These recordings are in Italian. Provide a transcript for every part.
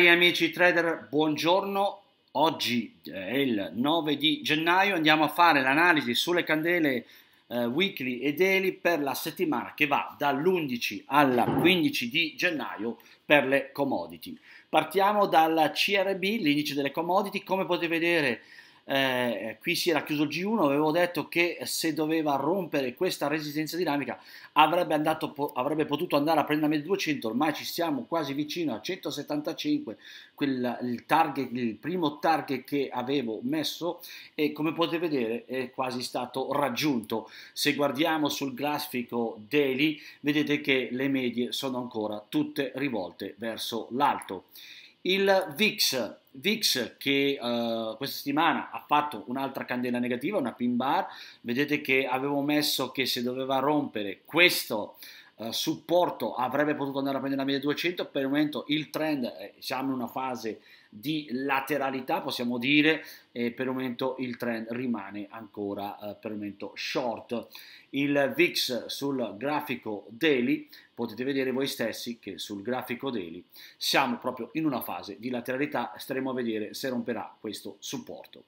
Cari amici trader, buongiorno. Oggi eh, è il 9 di gennaio, andiamo a fare l'analisi sulle candele eh, weekly e daily per la settimana che va dall'11 al 15 di gennaio per le commodity. Partiamo dalla CRB, l'indice delle commodity, come potete vedere eh, eh, qui si era chiuso il G1, avevo detto che se doveva rompere questa resistenza dinamica avrebbe, andato, po- avrebbe potuto andare a prendere 1200, ormai ci siamo quasi vicino a 175, quel, il, target, il primo target che avevo messo e come potete vedere è quasi stato raggiunto. Se guardiamo sul grafico daily vedete che le medie sono ancora tutte rivolte verso l'alto. Il VIX VIX che uh, questa settimana ha fatto un'altra candela negativa, una pin bar, vedete che avevo messo che se doveva rompere questo eh, supporto avrebbe potuto andare a prendere la 1200 per il momento il trend eh, siamo in una fase di lateralità possiamo dire e per il momento il trend rimane ancora eh, per il momento short il VIX sul grafico daily potete vedere voi stessi che sul grafico daily siamo proprio in una fase di lateralità staremo a vedere se romperà questo supporto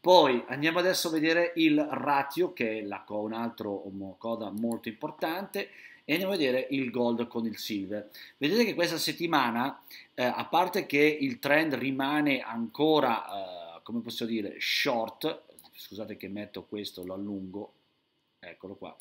poi andiamo adesso a vedere il ratio che è la, un altro coda molto importante e andiamo a vedere il gold con il silver. Vedete che questa settimana, eh, a parte che il trend rimane ancora, eh, come posso dire, short, scusate che metto questo, lo allungo, eccolo qua,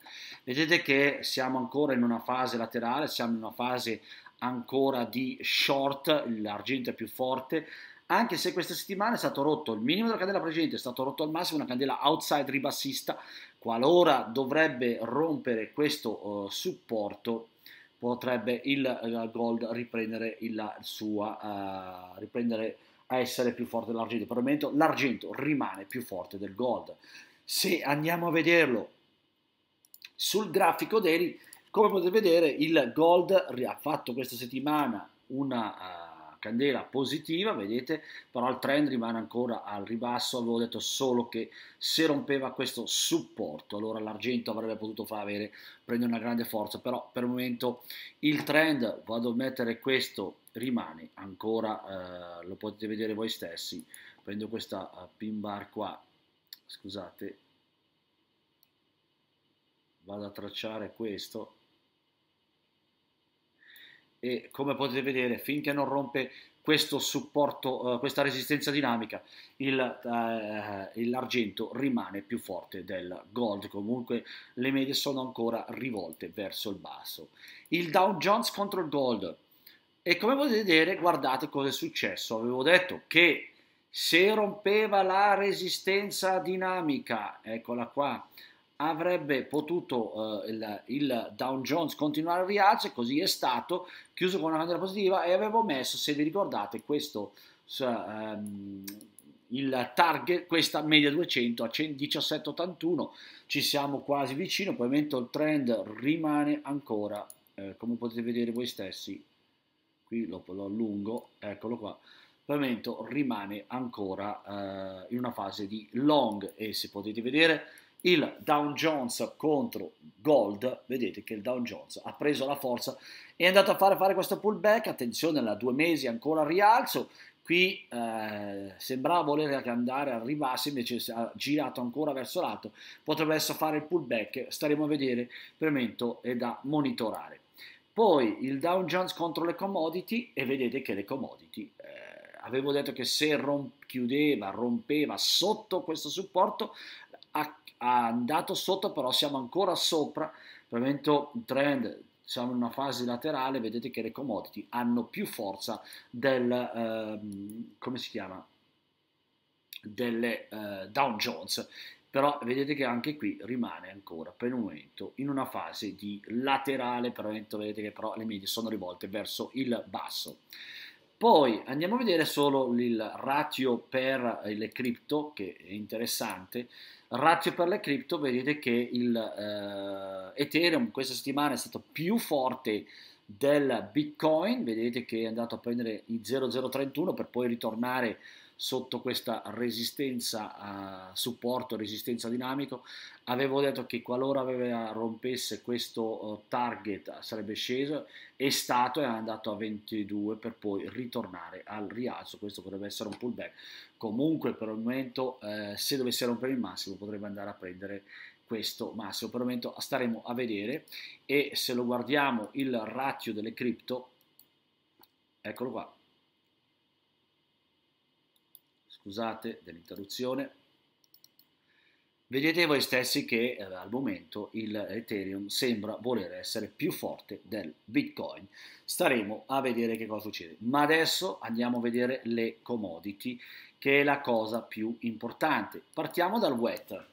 vedete che siamo ancora in una fase laterale, siamo in una fase ancora di short, l'argento è più forte, anche se questa settimana è stato rotto il minimo della candela precedente, è stato rotto al massimo una candela outside ribassista, qualora dovrebbe rompere questo uh, supporto potrebbe il, eh, il gold riprendere, il, sua, uh, riprendere a essere più forte dell'argento, per il momento l'argento rimane più forte del gold. Se andiamo a vederlo sul grafico daily, come potete vedere il gold ha fatto questa settimana una... Uh, candela positiva, vedete, però il trend rimane ancora al ribasso, avevo detto solo che se rompeva questo supporto, allora l'argento avrebbe potuto far avere, prendere una grande forza, però per il momento il trend, vado a mettere questo, rimane ancora, eh, lo potete vedere voi stessi, prendo questa eh, pin bar qua, scusate, vado a tracciare questo, e come potete vedere finché non rompe questo supporto, eh, questa resistenza dinamica, il, eh, l'argento rimane più forte del gold, comunque le medie sono ancora rivolte verso il basso. Il Dow Jones contro il gold, e come potete vedere, guardate cosa è successo, avevo detto che se rompeva la resistenza dinamica, eccola qua, avrebbe potuto eh, il, il Down Jones continuare a rialzo e così è stato, chiuso con una candela positiva e avevo messo, se vi ricordate, questo, ehm, il target, questa media 200 a 17,81, ci siamo quasi vicino, probabilmente il trend rimane ancora, eh, come potete vedere voi stessi, qui lo, lo allungo, eccolo qua, probabilmente rimane ancora eh, in una fase di long e se potete vedere il Dow Jones contro Gold, vedete che il Dow Jones ha preso la forza e è andato a fare, fare questo pullback, attenzione alla due mesi ancora al rialzo, qui eh, sembrava voler andare al ribasso, invece ha girato ancora verso l'alto, potrebbe adesso fare il pullback, staremo a vedere, per Premento è da monitorare. Poi il Dow Jones contro le commodity e vedete che le commodity... Eh, avevo detto che se rom chiudeva, rompeva sotto questo supporto, ha, andato sotto, però siamo ancora sopra, provento trend, siamo in una fase laterale, vedete che le commodity hanno più forza del, eh, come si chiama, delle eh, Dow Jones, però vedete che anche qui rimane ancora per il momento in una fase di laterale, per il momento vedete che però le medie sono rivolte verso il basso. Poi andiamo a vedere solo il ratio per le cripto, che è interessante, Razio per le cripto, vedete che il eh, Ethereum questa settimana è stato più forte del Bitcoin, vedete che è andato a prendere i 0,031 per poi ritornare sotto questa resistenza eh, supporto, resistenza dinamico, avevo detto che qualora aveva, rompesse questo eh, target sarebbe sceso, è stato e è andato a 22 per poi ritornare al rialzo, questo potrebbe essere un pullback, comunque per il momento eh, se dovesse rompere il massimo potrebbe andare a prendere questo massimo, per il momento staremo a vedere e se lo guardiamo il ratio delle cripto, eccolo qua, Scusate dell'interruzione. Vedete voi stessi che eh, al momento il Ethereum sembra voler essere più forte del Bitcoin. Staremo a vedere che cosa succede. Ma adesso andiamo a vedere le commodity, che è la cosa più importante. Partiamo dal WET.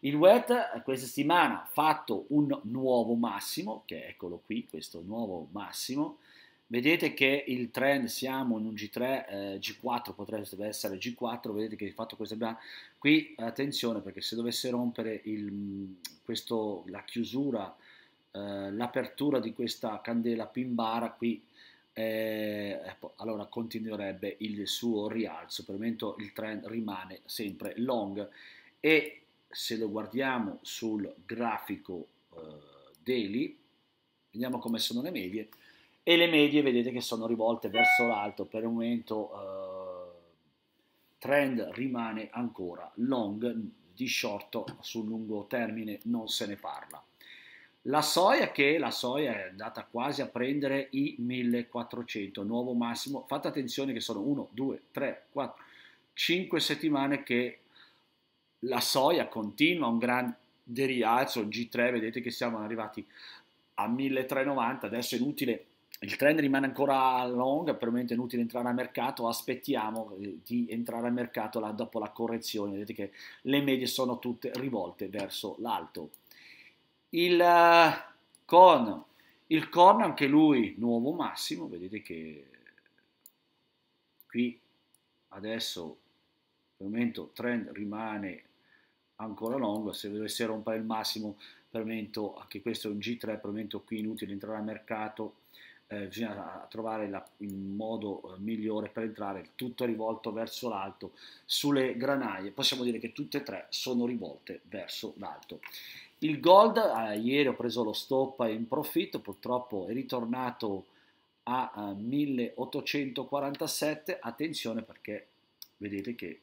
Il WET questa settimana ha fatto un nuovo massimo, che eccolo qui, questo nuovo massimo, Vedete che il trend siamo in un G3, eh, G4 potrebbe essere G4, vedete che di fatto questo abbiamo qui attenzione perché se dovesse rompere il, mm, questo, la chiusura, eh, l'apertura di questa candela pin bara qui eh, eh allora continuerebbe il suo rialzo, per il momento il trend rimane sempre long e se lo guardiamo sul grafico eh, daily, vediamo come sono le medie, e le medie vedete che sono rivolte verso l'alto, per il momento eh, trend rimane ancora long, di short sul lungo termine non se ne parla. La soia che la soia è andata quasi a prendere i 1400, nuovo massimo, fate attenzione che sono 1, 2, 3, 4, 5 settimane che la soia continua un grande rialzo, G3 vedete che siamo arrivati a 1390, adesso è inutile il trend rimane ancora long, per è inutile entrare a mercato, aspettiamo eh, di entrare a mercato là, dopo la correzione, vedete che le medie sono tutte rivolte verso l'alto. Il uh, con, il con anche lui nuovo massimo, vedete che qui adesso per il momento trend rimane ancora long, se dovesse rompere il massimo per il momento, anche questo è un G3, per il momento qui inutile entrare a mercato, eh, bisogna trovare la, il modo eh, migliore per entrare, tutto rivolto verso l'alto. Sulle granaie possiamo dire che tutte e tre sono rivolte verso l'alto. Il gold, eh, ieri ho preso lo stop in profitto, purtroppo è ritornato a, eh, a 1847, attenzione perché vedete che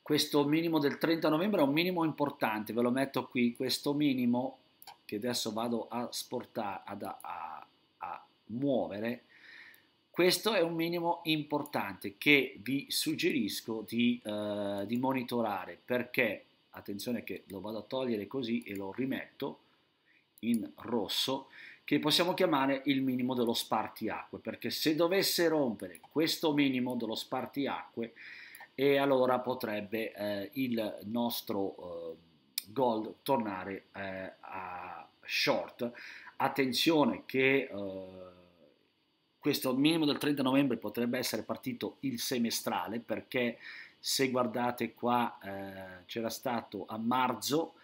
questo minimo del 30 novembre è un minimo importante, ve lo metto qui, questo minimo che adesso vado a sportare, ad, a, a muovere, questo è un minimo importante che vi suggerisco di, eh, di, monitorare perché, attenzione che lo vado a togliere così e lo rimetto in rosso, che possiamo chiamare il minimo dello spartiacque, perché se dovesse rompere questo minimo dello spartiacque, e allora potrebbe eh, il nostro eh, gold tornare eh, a short, attenzione che eh, questo minimo del 30 novembre potrebbe essere partito il semestrale perché se guardate qua eh, c'era stato a marzo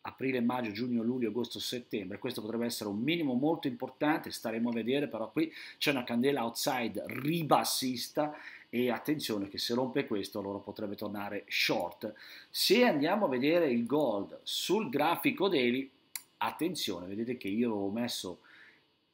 aprile, maggio, giugno, luglio, agosto, settembre. Questo potrebbe essere un minimo molto importante, staremo a vedere, però qui c'è una candela outside ribassista e attenzione che se rompe questo allora potrebbe tornare short. Se andiamo a vedere il gold sul grafico daily, attenzione, vedete che io ho messo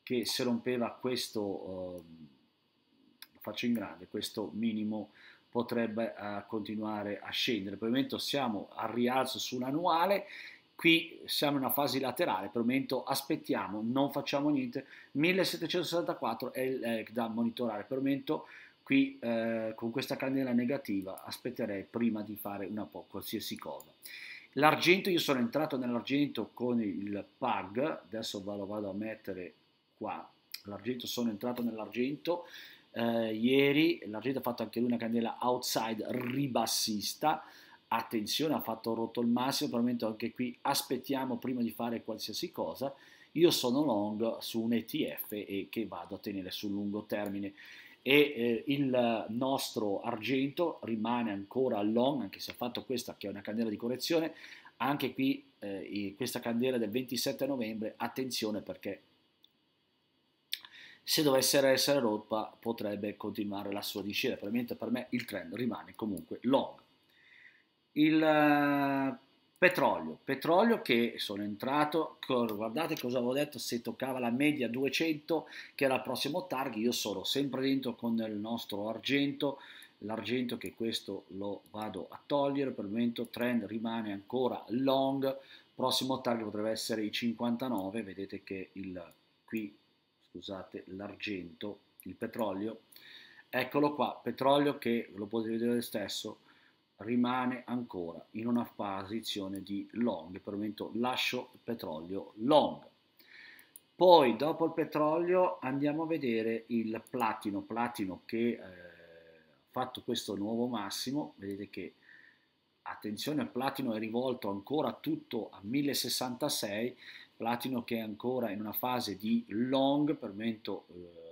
che se rompeva questo, eh, faccio in grande, questo minimo potrebbe eh, continuare a scendere. Per il momento siamo al rialzo su un annuale, qui siamo in una fase laterale, per il momento aspettiamo, non facciamo niente. 1764 è eh, da monitorare, per il momento qui eh, con questa candela negativa aspetterei prima di fare una po' qualsiasi cosa. L'argento, io sono entrato nell'argento con il PAG, adesso ve lo vado a mettere qua, l'argento, sono entrato nell'argento, eh, ieri l'argento ha fatto anche lui una candela outside ribassista, attenzione ha fatto rotto il massimo, probabilmente anche qui aspettiamo prima di fare qualsiasi cosa, io sono long su un ETF e che vado a tenere sul lungo termine e eh, il nostro argento rimane ancora long, anche se ha fatto questa che è una candela di correzione, anche qui eh, questa candela del 27 novembre, attenzione perché se dovesse essere rotta potrebbe continuare la sua discesa, probabilmente per me il trend rimane comunque long. Il eh, Petrolio, petrolio che sono entrato, guardate cosa avevo detto, se toccava la media 200 che era il prossimo target, io sono sempre dentro con il nostro argento, l'argento che questo lo vado a togliere, per il momento trend rimane ancora long, prossimo target potrebbe essere i 59, vedete che il, qui, scusate, l'argento, il petrolio, eccolo qua, petrolio che lo potete vedere stesso, rimane ancora in una posizione di long, per il momento lascio il petrolio long. Poi dopo il petrolio andiamo a vedere il platino, platino che eh, ha eh, fatto questo nuovo massimo, vedete che attenzione il platino è rivolto ancora tutto a 1066, platino che è ancora in una fase di long, per il momento eh,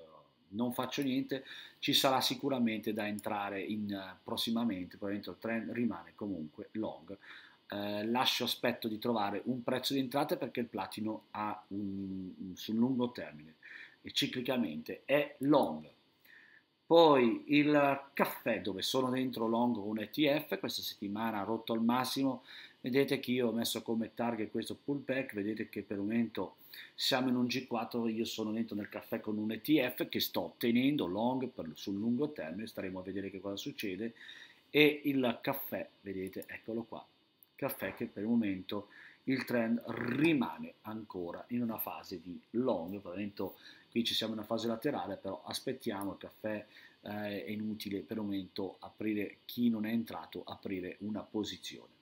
non faccio niente, ci sarà sicuramente da entrare in, eh, prossimamente, probabilmente il trend rimane comunque long. Eh, lascio aspetto di trovare un prezzo di entrata perché il platino ha un, sul lungo termine e ciclicamente è long. Poi il caffè dove sono dentro long un ETF, questa settimana ha rotto al massimo vedete che io ho messo come target questo pullback, vedete che per il momento siamo in un G4, io sono dentro nel caffè con un ETF che sto tenendo long per, sul lungo termine, staremo a vedere che cosa succede e il caffè, vedete, eccolo qua, caffè che per il momento il trend rimane ancora in una fase di long, per il momento qui ci siamo in una fase laterale, però aspettiamo il caffè eh, è inutile per il momento aprire chi non è entrato aprire una posizione.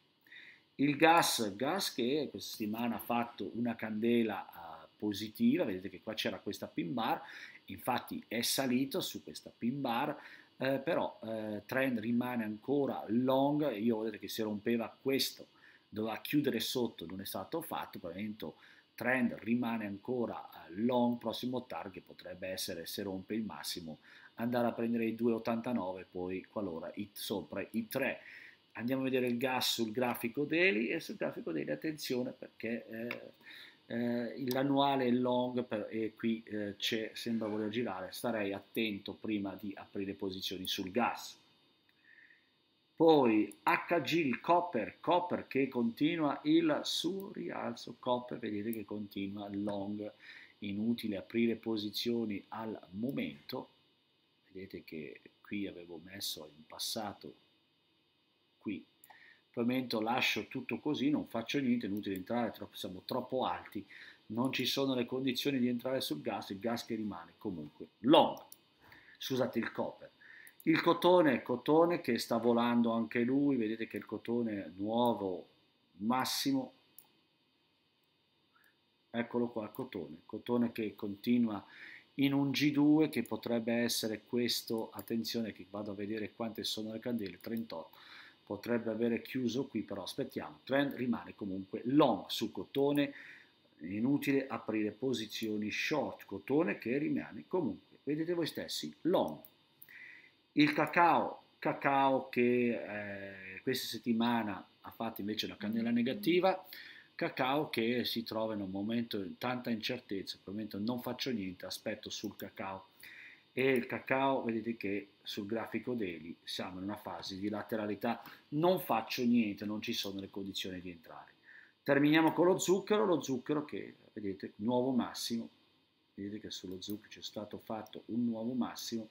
Il gas, gas che questa settimana ha fatto una candela eh, positiva, vedete che qua c'era questa pin bar, infatti è salito su questa pin bar, eh, però eh, trend rimane ancora long, io vedete che se rompeva questo doveva chiudere sotto, non è stato fatto, probabilmente trend rimane ancora eh, long, prossimo target potrebbe essere se rompe il massimo andare a prendere i 2,89 poi qualora hit sopra i 3 andiamo a vedere il gas sul grafico daily e sul grafico daily attenzione perché eh, eh, l'annuale è long per, e qui eh, sembra voler girare, starei attento prima di aprire posizioni sul gas. Poi HG il copper, copper che continua il suo rialzo, copper vedete che continua long, inutile aprire posizioni al momento, vedete che qui avevo messo in passato qui. Pavimento lascio tutto così, non faccio niente, è inutile entrare, troppo, siamo troppo alti, non ci sono le condizioni di entrare sul gas, il gas che rimane comunque long. Scusate il copper. Il cotone, cotone che sta volando anche lui, vedete che il cotone nuovo massimo, eccolo qua il cotone, cotone che continua in un G2 che potrebbe essere questo, attenzione che vado a vedere quante sono le candele, 38, potrebbe avere chiuso qui però aspettiamo trend rimane comunque long su cotone inutile aprire posizioni short cotone che rimane comunque vedete voi stessi long il cacao cacao che eh, questa settimana ha fatto invece la candela negativa cacao che si trova in un momento di tanta incertezza, per il momento non faccio niente, aspetto sul cacao e il cacao vedete che sul grafico daily siamo in una fase di lateralità non faccio niente non ci sono le condizioni di entrare terminiamo con lo zucchero lo zucchero che vedete nuovo massimo vedete che sullo zucchero c'è stato fatto un nuovo massimo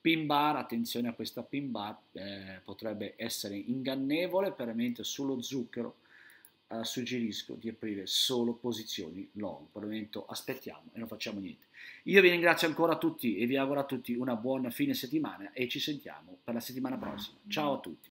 pin bar attenzione a questa pin bar eh, potrebbe essere ingannevole veramente sullo zucchero eh, suggerisco di aprire solo posizioni long, per il momento aspettiamo e non facciamo niente. Io vi ringrazio ancora a tutti e vi auguro a tutti una buona fine settimana e ci sentiamo per la settimana prossima. Ciao a tutti.